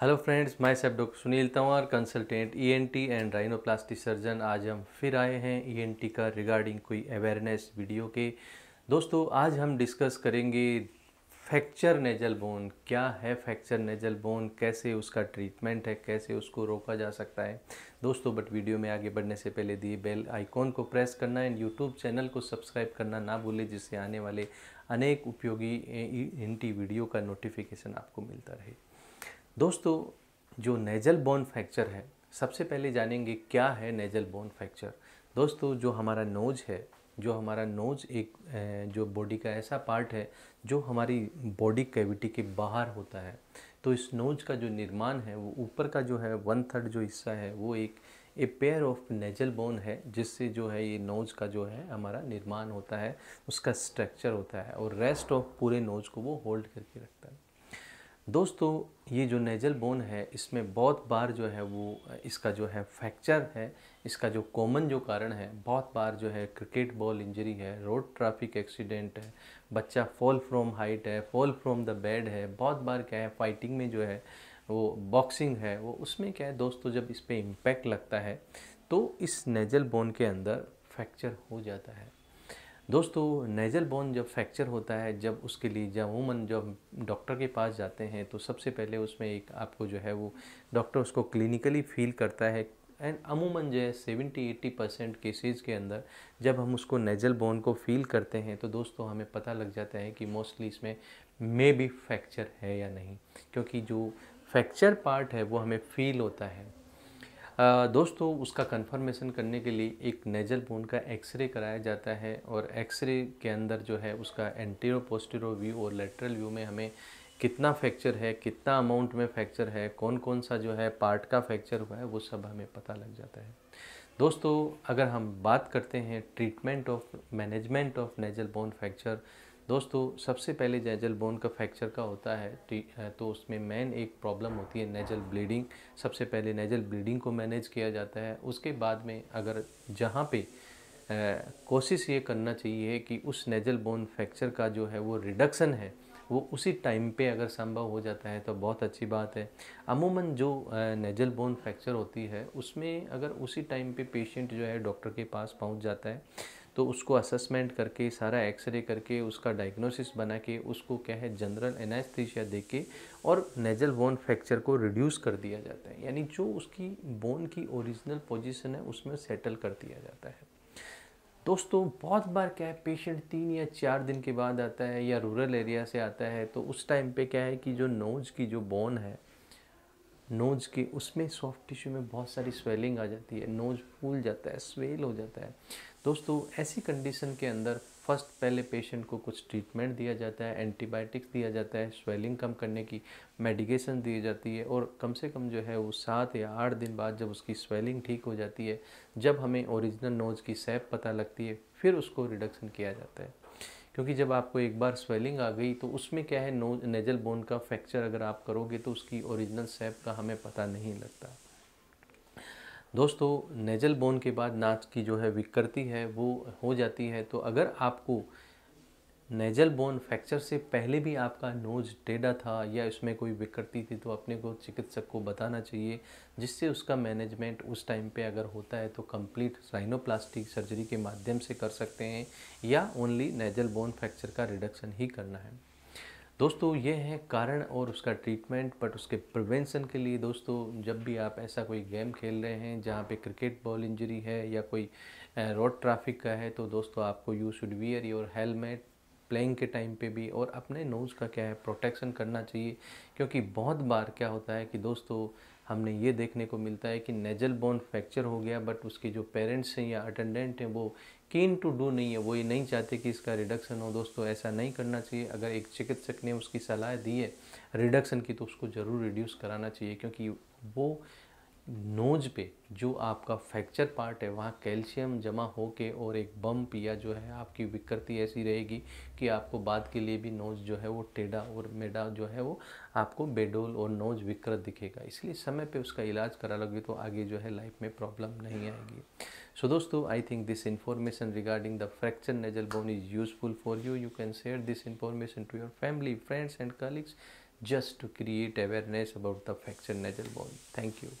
hello friends मैं doctor Sunil Tanwar consultant ENT and rhinoplasty surgeon आज हम फिर आए हैं ईएनटी e का रिगार्डिंग कोई अवेयरनेस वीडियो के दोस्तों आज हम डिस्कस करेंगे फ्रैक्चर नेजल बोन क्या है फ्रैक्चर नेजल बोन कैसे उसका ट्रीटमेंट है कैसे उसको रोका जा सकता है दोस्तों बट वीडियो में आगे बढ़ने से पहले दिए बेल आइकॉन को प्रेस करना एंड यूट्यूब चैनल को सब्सक्राइब करना ना भूलें जिससे आने वाले अनेक उपयोगी एन टी वीडियो का नोटिफिकेशन आपको मिलता रहे दोस्तों जो नेजल बोन फ्रैक्चर है सबसे पहले जानेंगे क्या है नेजल बोन फ्रैक्चर दोस्तों जो हमारा नोज है जो हमारा नोज एक जो बॉडी का ऐसा पार्ट है जो हमारी बॉडी कैविटी के बाहर होता है तो इस नोज का जो निर्माण है वो ऊपर का जो है वन थर्ड जो हिस्सा है वो एक a pair of nasal bone है जिससे जो है ये नोज का जो है हमारा निर्माण होता है उसका स्ट्रक्चर होता है और रेस्ट ऑफ पूरे नोज को वो होल्ड करके रखता है दोस्तों ये जो नेजल बोन है इसमें बहुत बार जो है वो इसका जो है फ्रैक्चर है इसका जो कॉमन जो कारण है बहुत बार जो है क्रिकेट बॉल इंजरी है रोड ट्रैफिक एक्सीडेंट है बच्चा फॉल फ्रॉम हाइट है फॉल फ्रॉम द बेड है बहुत बार क्या है फाइटिंग में जो है वो बॉक्सिंग है वो उसमें क्या है दोस्तों जब इस पर इम्पैक्ट लगता है तो इस नेजल बोन के अंदर फ्रैक्चर हो जाता है दोस्तों नेज़ल बोन जब फ्रैक्चर होता है जब उसके लिए जब वूमन जब डॉक्टर के पास जाते हैं तो सबसे पहले उसमें एक आपको जो है वो डॉक्टर उसको क्लिनिकली फील करता है एंड अमूमन जो है सेवेंटी एट्टी परसेंट केसेज के अंदर जब हम उसको नेजल बोन को फील करते हैं तो दोस्तों हमें पता लग जाता है कि मोस्टली इसमें मे भी फ्रैक्चर है या नहीं क्योंकि जो फ्रैक्चर पार्ट है वो हमें फील होता है दोस्तों उसका कंफर्मेशन करने के लिए एक नेजल बोन का एक्सरे कराया जाता है और एक्सरे के अंदर जो है उसका एंटीरो पोस्टीरो व्यू और लेटरल व्यू में हमें कितना फ्रैक्चर है कितना अमाउंट में फ्रैक्चर है कौन कौन सा जो है पार्ट का फ्रैक्चर हुआ है वो सब हमें पता लग जाता है दोस्तों अगर हम बात करते हैं treatment of management of nasal bone fracture दोस्तों सबसे पहले नेजल बोन का फ्रैक्चर का होता है तो उसमें मेन एक प्रॉब्लम होती है नेजल ब्लीडिंग सबसे पहले नेजल ब्लीडिंग को मैनेज किया जाता है उसके बाद में अगर जहाँ पे कोशिश ये करना चाहिए कि उस नेजल बोन फ्रैक्चर का जो है वो रिडक्शन है वो उसी टाइम पे अगर संभव हो जाता है तो बहुत अच्छी बात है अमूमन जो नेजल बोन फ्रैक्चर होती है उसमें अगर उसी टाइम पे पेशेंट जो है डॉक्टर के पास पहुंच जाता है तो उसको असेसमेंट करके सारा एक्सरे करके उसका डायग्नोसिस बना के उसको क्या है जनरल एनास्थीसिया दे के और नेजल बोन फ्रैक्चर को रिड्यूस कर दिया जाता है यानी जो उसकी बोन की ओरिजिनल पोजिशन है उसमें सेटल कर दिया जाता है दोस्तों बहुत बार क्या है पेशेंट तीन या चार दिन के बाद आता है या रूरल एरिया से आता है तो उस टाइम पे क्या है कि जो नोज की जो बोन है नोज के उसमें सॉफ्ट टिश्यू में बहुत सारी स्वेलिंग आ जाती है नोज फूल जाता है स्वेल हो जाता है दोस्तों ऐसी कंडीशन के अंदर फर्स्ट पहले पेशेंट को कुछ ट्रीटमेंट दिया जाता है एंटीबायोटिक्स दिया जाता है स्वेलिंग कम करने की मेडिकेशन दी जाती है और कम से कम जो है वो सात या आठ दिन बाद जब उसकी स्वेलिंग ठीक हो जाती है जब हमें ओरिजिनल नोज़ की सैप पता लगती है फिर उसको रिडक्शन किया जाता है क्योंकि जब आपको एक बार स्वेलिंग आ गई तो उसमें क्या है नोज नेजल बोन का फ्रैक्चर अगर आप करोगे तो उसकी ओरिजिनल सैप का हमें पता नहीं लगता दोस्तों नेजल बोन के बाद नाच की जो है विकृति है वो हो जाती है तो अगर आपको नेजल बोन फ्रैक्चर से पहले भी आपका नोज टेढ़ा था या इसमें कोई विकृति थी तो अपने को चिकित्सक को बताना चाहिए जिससे उसका मैनेजमेंट उस टाइम पे अगर होता है तो कंप्लीट साइनोप्लास्टिक सर्जरी के माध्यम से कर सकते हैं या ओनली नेजल बोन फ्रैक्चर का रिडक्शन ही करना है दोस्तों ये है कारण और उसका ट्रीटमेंट बट उसके प्रिवेंशन के लिए दोस्तों जब भी आप ऐसा कोई गेम खेल रहे हैं जहाँ पे क्रिकेट बॉल इंजरी है या कोई रोड ट्रैफिक का है तो दोस्तों आपको you should wear your helmet playing के टाइम पे भी और अपने नोज़ का क्या है प्रोटेक्शन करना चाहिए क्योंकि बहुत बार क्या होता है कि दोस्तों हमने ये देखने को मिलता है कि नेजल बोन फ्रैक्चर हो गया बट उसके जो पेरेंट्स हैं या अटेंडेंट हैं वो कीन टू डू नहीं है वो ये नहीं चाहते कि इसका रिडक्शन हो दोस्तों ऐसा नहीं करना चाहिए अगर एक चिकित्सक ने उसकी सलाह दी है रिडक्शन की तो उसको ज़रूर रिड्यूस कराना चाहिए क्योंकि वो नोज पे जो आपका फ्रैक्चर पार्ट है वहाँ कैल्शियम जमा हो के और एक बम्प या जो है आपकी विकृति ऐसी रहेगी कि आपको बाद के लिए भी नोज जो है वो टेढ़ा और मेढ़ा जो है वो आपको बेडोल और नोज विकृत दिखेगा इसलिए समय पे उसका इलाज करा लोगे तो आगे जो है लाइफ में प्रॉब्लम नहीं आएगी सो दोस्तों I think this information regarding the fracture nasal bone is useful for you you can share this information to your family friends and colleagues just to create awareness about the fracture nasal bone thank you